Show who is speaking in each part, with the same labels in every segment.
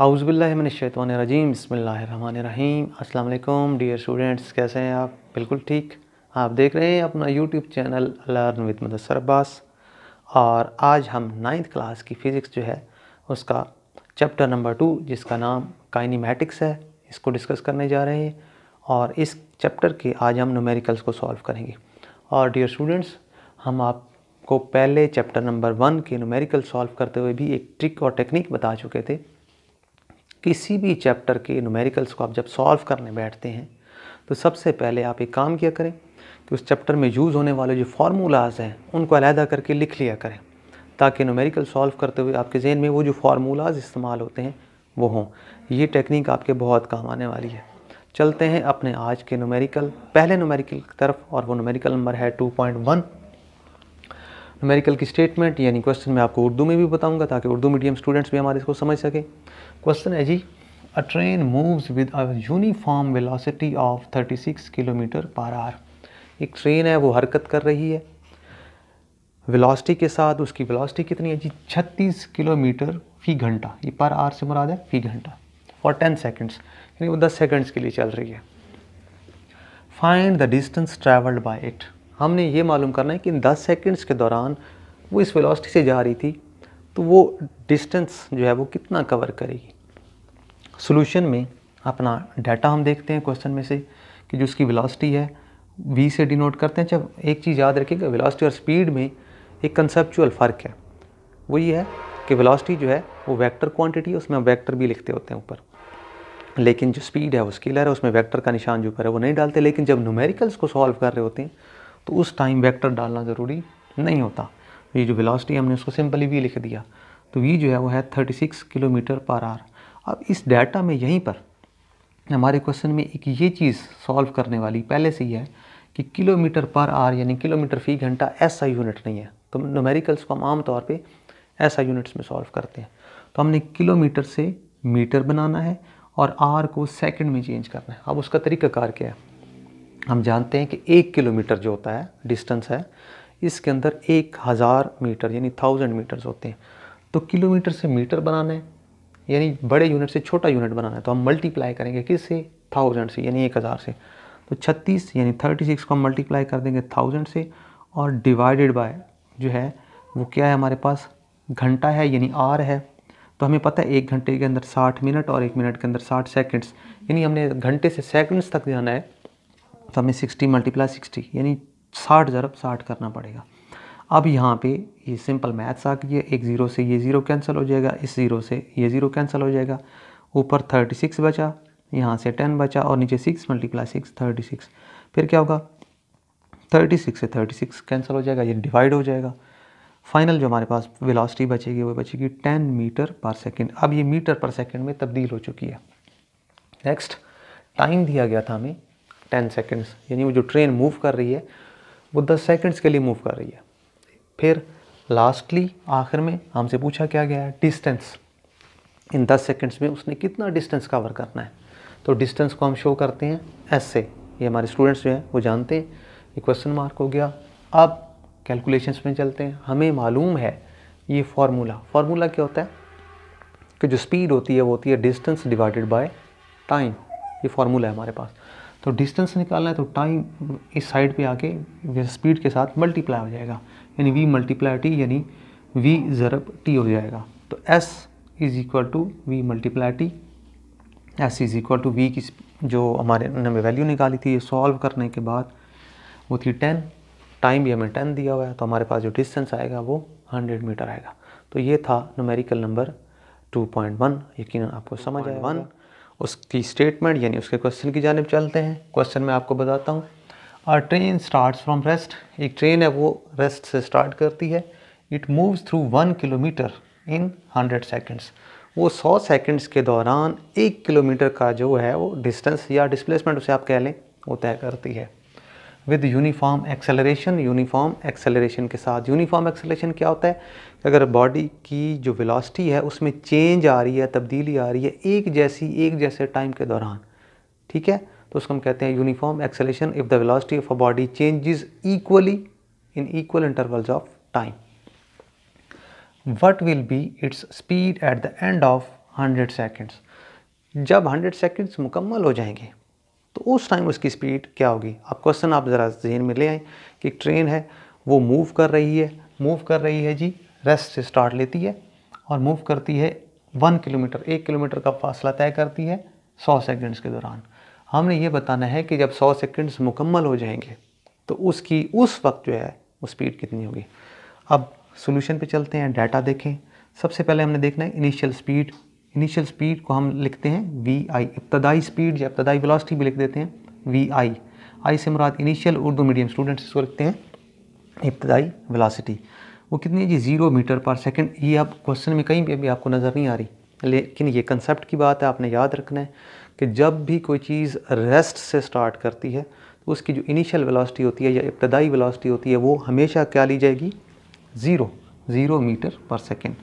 Speaker 1: रजीम बसमीम अल्लाम dear students कैसे हैं आप बिल्कुल ठीक आप देख रहे हैं अपना YouTube channel learn with Mudassar Abbas और आज हम नाइन्थ क्लास की फ़िज़िक्स जो है उसका चैप्टर नंबर टू जिसका नाम काइनीमेटिक्स है इसको डिस्कस करने जा रहे हैं और इस चैप्टर के आज हम नोमेरिकल्स को सॉल्व करेंगे और डियर स्टूडेंट्स हम आपको पहले चैप्टर नंबर वन के नोमेरिकल सॉल्व करते हुए भी एक ट्रिक और टेक्निक बता चुके थे किसी भी चैप्टर के न्यूमेरिकल्स को आप जब सॉल्व करने बैठते हैं तो सबसे पहले आप एक काम किया करें कि उस चैप्टर में यूज़ होने वाले जो फार्मूलाज हैं उनको अलहदा करके लिख लिया करें ताकि न्यूमेरिकल सॉल्व करते हुए आपके जहन में वो जो फार्मूलाज इस्तेमाल होते हैं वो हों ये टेक्निक आपके बहुत काम आने वाली है चलते हैं अपने आज के नुमेरिकल पहले नुमेरिकल की तरफ और वो नुमेरिकल नंबर है टू पॉइंट वन नमेरिकल की स्टेटमेंट यानी क्वेश्चन मैं आपको उर्दू में भी बताऊंगा ताकि उर्दू मीडियम स्टूडेंट्स भी हमारे इसको समझ सकें क्वेश्चन है जी a train moves with a uniform velocity of 36 kilometre per hour एक ट्रेन है वो हरकत कर रही है वेलोसिटी के साथ उसकी वेलोसिटी कितनी है जी 36 किलोमीटर फी घंटा ये पर आर से मुराद है फी घंटा और 10 सेकंड्स यानी वो 10 सेकंड्स के लिए चल रही है find the distance travelled by it हमने ये मालूम करना है कि इन दस सेकेंड्स के दौरान वो इस वेलोसिटी से जा रही थी तो वो डिस्टेंस जो है वो कितना कवर करेगी सॉल्यूशन में अपना डाटा हम देखते हैं क्वेश्चन में से कि जो उसकी वेलोसिटी है वी से डिनोट करते हैं जब एक चीज़ याद रखिएगा वेलोसिटी और स्पीड में एक कंसेप्चुअल फ़र्क है वो ये है कि वेलोसिटी जो है वो वेक्टर क्वांटिटी है उसमें हम वैक्टर भी लिखते होते हैं ऊपर लेकिन जो स्पीड है वो स्केलर है उसमें वेक्टर का निशान जो ऊपर है वो नहीं डालते लेकिन जब न्यूमेरिकल्स को सॉल्व कर रहे होते हैं तो उस टाइम वेक्टर डालना ज़रूरी नहीं होता ये जो वेलोसिटी हमने उसको सिंपली भी लिख दिया तो वी जो है वो है 36 किलोमीटर पर आर अब इस डाटा में यहीं पर हमारे क्वेश्चन में एक ये चीज़ सॉल्व करने वाली पहले से ही है कि किलोमीटर पर आर यानी किलोमीटर फी घंटा ऐसा यूनिट नहीं है तो नोमेरिकल्स को हम आमतौर पर ऐसा यूनिट्स में सॉल्व करते हैं तो हमने किलोमीटर से मीटर बनाना है और आर को सेकंड में चेंज करना है अब उसका तरीका कार क्या है हम जानते हैं कि एक किलोमीटर जो होता है डिस्टेंस है इसके अंदर एक हज़ार मीटर यानी थाउजेंड मीटर्स होते हैं तो किलोमीटर से मीटर बनाना है यानी बड़े यूनिट से छोटा यूनिट बनाना है तो हम मल्टीप्लाई करेंगे किस से थाउजेंड से यानी एक हज़ार से तो छत्तीस यानी थर्टी सिक्स को हम मल्टीप्लाई कर देंगे थाउजेंड से और डिवाइडेड बाय जो है वो क्या है हमारे पास घंटा है यानी आर है तो हमें पता है एक घंटे के अंदर साठ मिनट और एक मिनट के अंदर साठ सेकेंड्स यानी हमने घंटे से सेकेंड्स तक जाना है तो हमें सिक्सटी मल्टीप्लाई सिक्सटी यानी साठ ज़रब साठ करना पड़ेगा अब यहाँ पे ये सिंपल मैथ्स आ गई है एक ज़ीरो से ये ज़ीरो कैंसिल हो जाएगा इस ज़ीरो से ये ज़ीरो कैंसिल हो जाएगा ऊपर थर्टी सिक्स बचा यहाँ से टेन बचा और नीचे six multiply six thirty six फिर क्या होगा थर्टी सिक्स से थर्टी सिक्स कैंसिल हो जाएगा ये डिवाइड हो जाएगा फाइनल जो हमारे पास वेलोसिटी बचेगी वो बचेगी टेन मीटर पर सेकेंड अब ये मीटर पर सेकेंड में तब्दील हो चुकी है नेक्स्ट टाइम दिया गया था हमें टेन सेकेंड्स यानी वो जो ट्रेन मूव कर रही है वो दस सेकेंड्स के लिए मूव कर रही है फिर लास्टली आखिर में हमसे पूछा क्या गया है डिस्टेंस इन दस सेकेंड्स में उसने कितना डिस्टेंस कवर करना है तो डिस्टेंस को हम शो करते हैं एस से ये हमारे स्टूडेंट्स जो हैं वो जानते हैं ये क्वेश्चन मार्क हो गया अब कैलकुलेशंस में चलते हैं हमें मालूम है ये फार्मूला फार्मूला क्या होता है कि जो स्पीड होती है वो होती है डिस्टेंस डिवाइडेड बाय टाइम ये फार्मूला है हमारे पास तो डिस्टेंस निकालना है तो टाइम इस साइड पे आके स्पीड के साथ मल्टीप्लाई हो जाएगा यानी वी मल्टीप्लाई टी यानी वी ज़रब टी हो जाएगा तो S is equal to V multiply T S is equal to V की जो हमारे हमें वैल्यू निकाली थी ये सॉल्व करने के बाद वो थी टेन टाइम भी हमें टेन दिया हुआ है तो हमारे पास जो डिस्टेंस आएगा वो हंड्रेड मीटर आएगा तो ये था numerical number two point one यकीन आपको समझ आया वन उसकी स्टेटमेंट यानी उसके क्वेश्चन की जानब चलते हैं क्वेश्चन में आपको बताता हूँ और ट्रेन स्टार्ट फ्राम रेस्ट एक ट्रेन है वो रेस्ट से स्टार्ट करती है it moves through one kilometre in hundred seconds वो सौ सेकेंड्स के दौरान एक किलोमीटर का जो है वो डिस्टेंस या डिस्प्लेसमेंट उसे आप कह लें वो तय करती है with uniform acceleration uniform acceleration के साथ यूनिफॉर्म एक्सेलरेशन क्या होता है कि अगर बॉडी की जो वेलोसिटी है उसमें चेंज आ रही है तब्दीली आ रही है एक जैसी एक जैसे टाइम के दौरान ठीक है तो उसको हम कहते हैं uniform acceleration if the velocity of a body changes equally in equal intervals of time what will be its speed at the end of hundred seconds जब हंड्रेड सेकेंड्स मुकम्मल हो जाएंगे तो उस टाइम उसकी स्पीड क्या होगी अब क्वेश्चन आप ज़रा जहन में ले आए कि ट्रेन है वो मूव कर रही है मूव कर रही है जी रेस्ट से स्टार्ट लेती है और मूव करती है वन किलोमीटर एक किलोमीटर का फासला तय करती है सौ सेकेंड्स के दौरान हमने ये बताना है कि जब सौ सेकेंड्स मुकम्मल हो जाएंगे तो उसकी उस वक्त जो है वो स्पीड कितनी होगी अब सोल्यूशन पे चलते हैं डाटा देखें सबसे पहले हमने देखना है इनिशियल स्पीड इनिशियल स्पीड को हम लिखते हैं वी आई इब्तदाई स्पीड या इब्तदाई वेलोसिटी भी लिख देते हैं वी आई आई से मुराद इनिशियल उर्दू मीडियम स्टूडेंट्स इसको लिखते हैं इब्तदाई वेलोसिटी वो कितनी है जी ज़ीरो मीटर पर सेकेंड ये आप क्वेश्चन में कहीं भी अभी आपको नज़र नहीं आ रही लेकिन ये कंसेप्ट की बात है आपने याद रखना है कि जब भी कोई चीज़ रेस्ट से स्टार्ट करती है तो उसकी जो इनिशियल वेलोसिटी होती है या इब्तदाई वेलोसिटी होती है वो हमेशा क्या ली जाएगी zero zero metre per second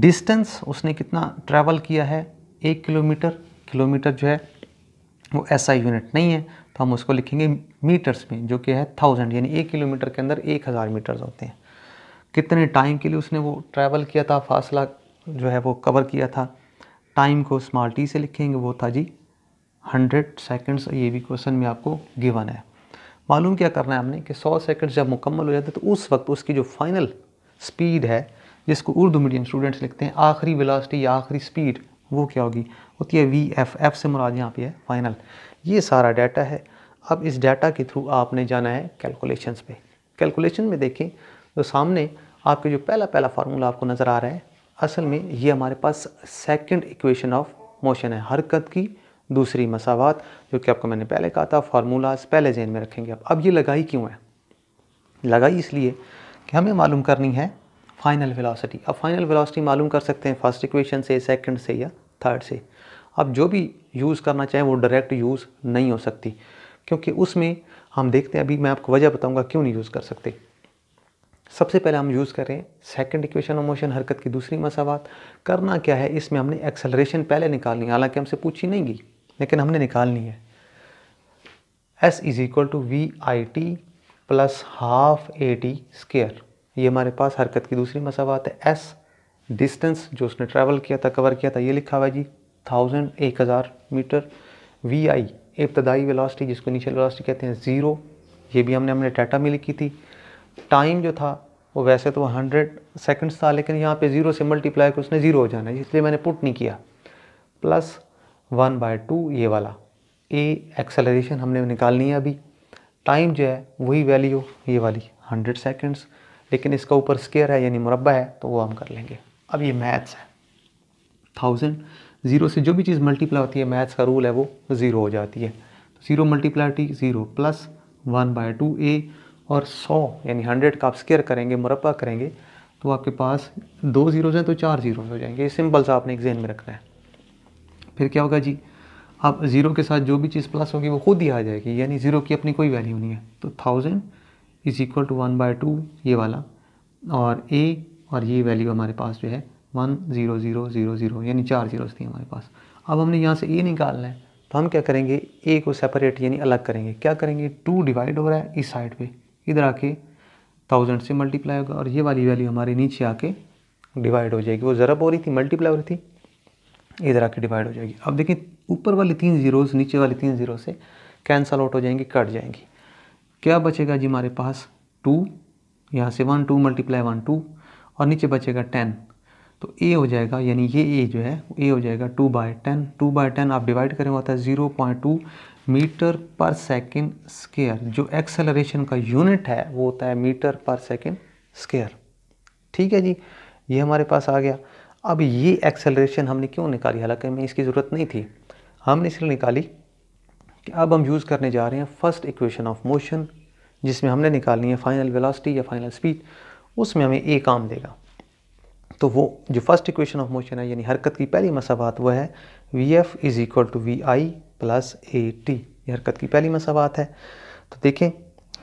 Speaker 1: distance उसने कितना ट्रैवल किया है एक किलोमीटर किलोमीटर जो है वो ऐसा यूनिट नहीं है तो हम उसको लिखेंगे मीटर्स में जो कि है थाउजेंड यानी एक किलोमीटर के अंदर एक हज़ार मीटर्स होते हैं कितने टाइम के लिए उसने वो ट्रैवल किया था फासला जो है वो कवर किया था टाइम को स्मॉल टी e से लिखेंगे वो था जी हंड्रेड सेकेंड्स ये भी क्वेश्चन में आपको गिवन है मालूम क्या करना है हमने कि सौ सेकेंड्स जब मुकम्मल हो जाते तो उस वक्त उसकी जो फाइनल स्पीड है जिसको उर्दू मीडियम स्टूडेंट्स लिखते हैं आखिरी वेलासिटी या आखिरी स्पीड वो क्या होगी होती है वी एफ एफ से मुराद यहाँ पे है फाइनल ये सारा डाटा है अब इस डाटा के थ्रू आपने जाना है कैलकुलेशंस पे कैलकुलेशन में देखें तो सामने आपके जो पहला पहला फार्मूला आपको नज़र आ रहा है असल में ये हमारे पास सेकेंड इक्वेशन ऑफ मोशन है हरकत की दूसरी मसावत जो कि आपको मैंने पहले कहा था फार्मूलाज पहले जहन में रखेंगे अब अब ये लगाई क्यों है लगाई इसलिए कि हमें मालूम करनी है फाइनल वेलोसिटी अब फाइनल वेलोसिटी मालूम कर सकते हैं फर्स्ट इक्वेशन से सेकंड से या थर्ड से अब जो भी यूज़ करना चाहें वो डायरेक्ट यूज़ नहीं हो सकती क्योंकि उसमें हम देखते हैं अभी मैं आपको वजह बताऊंगा क्यों नहीं यूज़ कर सकते सबसे पहले हम यूज़ करें सेकंड इक्वेशन ऑफ मोशन हरकत की दूसरी मसावत करना क्या है इसमें हमने एक्सेलरेशन पहले निकालनी है हालांकि हमसे पूछी नहीं गई लेकिन हमने निकालनी है S is equal to V I T plus half A T square ये हमारे पास हरकत की दूसरी मसावत है एस डिस्टेंस जो उसने ट्रैवल किया था कवर किया था ये लिखा हुआ है जी थाउजेंड एक हज़ार मीटर वी आई इब्तदाई वेलासिटी जिसको इनिशियल वेलासिटी कहते हैं ज़ीरो ये भी हमने हमने डाटा में लिखी थी टाइम जो था वो वैसे तो हंड्रेड सेकेंड्स था लेकिन यहाँ पे ज़ीरो से मल्टीप्लाई कर उसने ज़ीरो हो जाना है इसलिए मैंने पुट नहीं किया प्लस वन बाय टू ये वाला ए एक्सेलरेशन हमने निकालनी है अभी टाइम जो है वही वैल्यू ये वाली हंड्रेड सेकेंड्स लेकिन इसका ऊपर स्केयर है यानी मुरबा है तो वो हम कर लेंगे अब ये मैथ्स है थाउजेंड ज़ीरो से जो भी चीज़ मल्टीप्लाई होती है मैथ्स का रूल है वो ज़ीरो हो जाती है तो zero multiply zero plus one by two A और सौ यानी हंड्रेड का आप स्केयर करेंगे मुरबा करेंगे तो आपके पास दो ज़ीरोज़ हैं तो चार ज़ीरोज़ हो जाएंगे ये सिंपल सा आपने एक जेन में रखना है फिर क्या होगा जी आप ज़ीरो के साथ जो भी चीज़ प्लस होगी वो खुद ही आ जाएगी यानी ज़ीरो की अपनी कोई वैल्यू नहीं है तो thousand is equal to one by two ये वाला और ए और ये वैल्यू हमारे पास जो है one zero zero zero zero यानी चार जीरोस थी हमारे पास अब हमने यहाँ से ए निकालना है तो हम क्या करेंगे ए को सेपरेट यानी अलग करेंगे क्या करेंगे टू डिवाइड हो रहा है इस साइड पे इधर आके थाउजेंड से मल्टीप्लाई होगा और ये वाली वैल्यू हमारे नीचे आके डिवाइड हो जाएगी वो ज़रब हो रही थी मल्टीप्लाई हो रही थी इधर आके डिवाइड हो जाएगी अब देखिए ऊपर वाली तीन ज़ीरोज़ नीचे वाली तीन जीरो से कैंसल आउट हो जाएंगी कट जाएंगी क्या बचेगा जी हमारे पास टू यहाँ से one two multiply one two और नीचे बचेगा टेन तो ए हो जाएगा यानी ये ए जो है ए हो जाएगा two by ten two by ten आप डिवाइड करें होता है zero point two metre per second square जो एक्सेलरेशन का यूनिट है वो होता है मीटर पर सेकेंड स्केयर ठीक है जी ये हमारे पास आ गया अब ये एक्सेलरेशन हमने क्यों निकाली हालांकि हमें इसकी ज़रूरत नहीं थी हमने इसलिए निकाली कि अब हम यूज़ करने जा रहे हैं फर्स्ट इक्वेशन ऑफ मोशन जिसमें हमने निकालनी है फाइनल वेलोसिटी या फाइनल स्पीड उसमें हमें ए काम देगा तो वो जो फर्स्ट इक्वेशन ऑफ मोशन है यानी हरकत की पहली मसावत वह है V F is equal to V I plus A T ये हरकत की पहली मसावत है तो देखें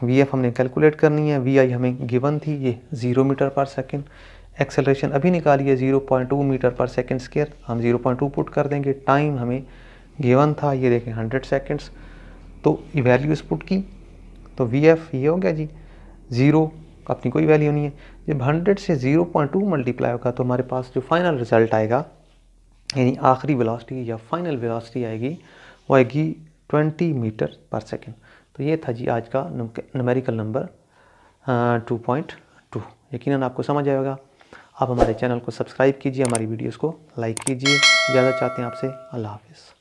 Speaker 1: वी एफ हमने कैलकुलेट करनी है वी आई हमें गिवन थी ये zero metre per second acceleration अभी निकाली है zero point two metre per second square हम ज़ीरो पॉइंट टू पुट कर देंगे टाइम हमें गिवन था ये देखें हंड्रेड सेकेंड्स तो वैल्यू पुट की तो वी एफ ये हो गया जी ज़ीरो अपनी कोई वैल्यू नहीं है जब हंड्रेड से ज़ीरो पॉइंट टू मल्टीप्लाई होगा तो हमारे पास जो फाइनल रिज़ल्ट आएगा यानी आखिरी वेलोसिटी या फाइनल वेलोसिटी आएगी वो आएगी ट्वेंटी मीटर पर सेकेंड तो ये था जी आज का numerical number two point two यकीन आपको समझ आएगा आप हमारे चैनल को सब्सक्राइब कीजिए हमारी वीडियोज़ को लाइक कीजिए ज़्यादा चाहते हैं आपसे अल्लाह हाफिज़